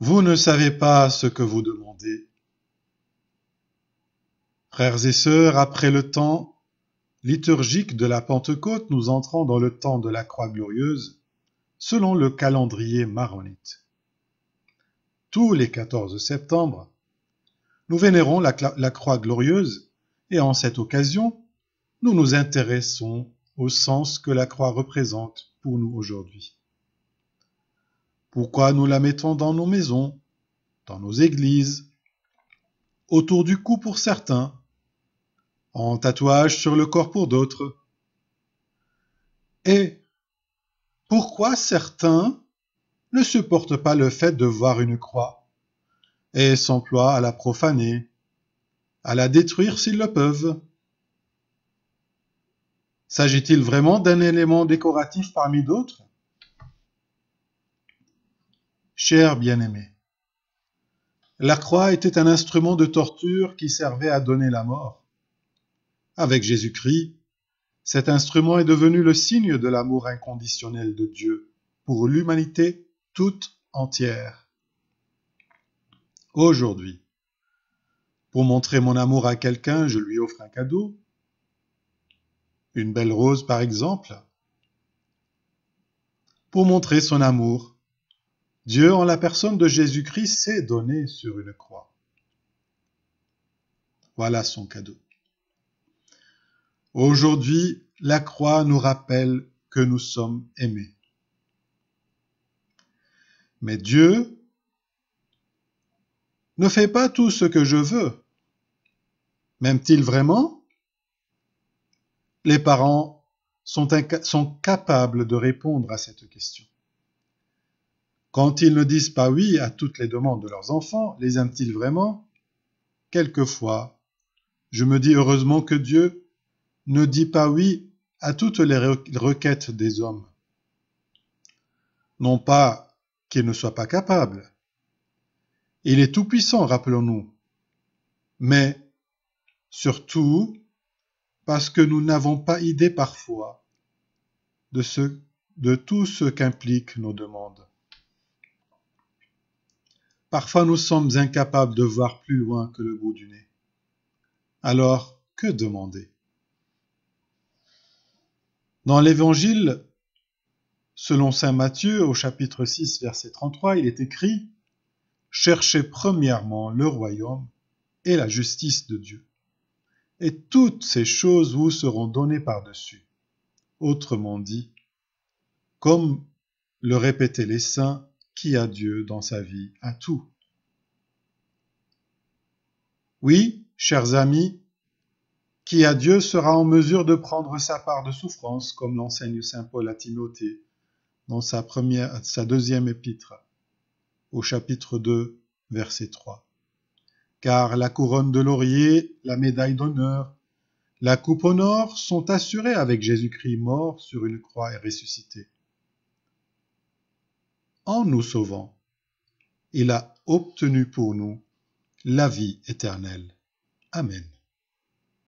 Vous ne savez pas ce que vous demandez. Frères et sœurs, après le temps liturgique de la Pentecôte, nous entrons dans le temps de la croix glorieuse, selon le calendrier maronite. Tous les 14 septembre, nous vénérons la, la croix glorieuse et en cette occasion, nous nous intéressons au sens que la croix représente pour nous aujourd'hui. Pourquoi nous la mettons dans nos maisons, dans nos églises, autour du cou pour certains, en tatouage sur le corps pour d'autres Et pourquoi certains ne supportent pas le fait de voir une croix et s'emploient à la profaner, à la détruire s'ils le peuvent S'agit-il vraiment d'un élément décoratif parmi d'autres Cher bien-aimé, la croix était un instrument de torture qui servait à donner la mort. Avec Jésus-Christ, cet instrument est devenu le signe de l'amour inconditionnel de Dieu pour l'humanité toute entière. Aujourd'hui, pour montrer mon amour à quelqu'un, je lui offre un cadeau. Une belle rose, par exemple. Pour montrer son amour, Dieu, en la personne de Jésus-Christ, s'est donné sur une croix. Voilà son cadeau. Aujourd'hui, la croix nous rappelle que nous sommes aimés. Mais Dieu ne fait pas tout ce que je veux. M'aime-t-il vraiment Les parents sont, sont capables de répondre à cette question. Quand ils ne disent pas oui à toutes les demandes de leurs enfants, les aiment-ils vraiment Quelquefois, je me dis heureusement que Dieu ne dit pas oui à toutes les requêtes des hommes. Non pas qu'il ne soit pas capable. Il est tout-puissant, rappelons-nous. Mais surtout parce que nous n'avons pas idée parfois de, de tout ce qu'impliquent nos demandes. Parfois nous sommes incapables de voir plus loin que le bout du nez. Alors, que demander Dans l'Évangile, selon Saint Matthieu au chapitre 6 verset 33, il est écrit Cherchez premièrement le royaume et la justice de Dieu, et toutes ces choses vous seront données par-dessus. Autrement dit, comme le répétaient les saints, qui a Dieu dans sa vie à tout. Oui, chers amis, qui a Dieu sera en mesure de prendre sa part de souffrance, comme l'enseigne saint Paul à Timothée dans sa, première, sa deuxième épître, au chapitre 2, verset 3. Car la couronne de laurier, la médaille d'honneur, la coupe au nord, sont assurées avec Jésus-Christ mort sur une croix et ressuscité en nous sauvant. Il a obtenu pour nous la vie éternelle. Amen.